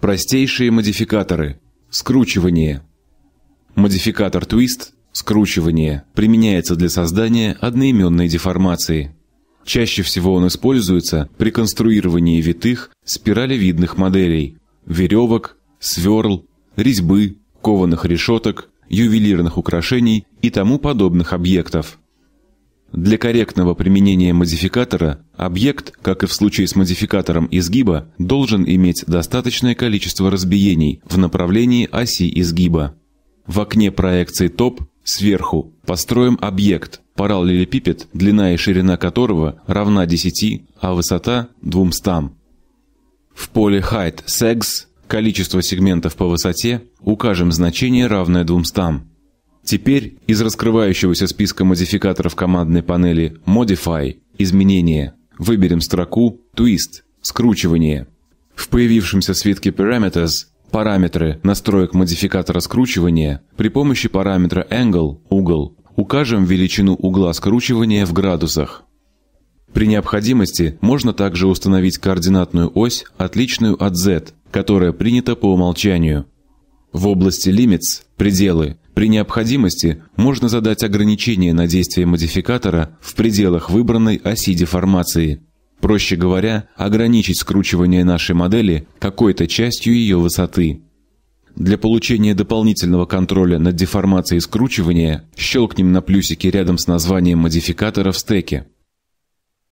Простейшие модификаторы. Скручивание. Модификатор twist скручивание применяется для создания одноименной деформации. Чаще всего он используется при конструировании витых спиралевидных моделей – веревок, сверл, резьбы, кованых решеток, ювелирных украшений и тому подобных объектов. Для корректного применения модификатора объект, как и в случае с модификатором изгиба, должен иметь достаточное количество разбиений в направлении оси изгиба. В окне проекции ТОП сверху построим объект, параллелепипед, длина и ширина которого равна 10, а высота 200. В поле Height Segs количество сегментов по высоте укажем значение равное 200. Теперь из раскрывающегося списка модификаторов командной панели Modify – изменение. Выберем строку Twist – скручивание. В появившемся свитке Parameters параметры настроек модификатора скручивания при помощи параметра Angle – угол укажем величину угла скручивания в градусах. При необходимости можно также установить координатную ось, отличную от Z, которая принята по умолчанию. В области Limits – пределы – при необходимости можно задать ограничение на действие модификатора в пределах выбранной оси деформации. Проще говоря, ограничить скручивание нашей модели какой-то частью ее высоты. Для получения дополнительного контроля над деформацией скручивания щелкнем на плюсике рядом с названием модификатора в стеке.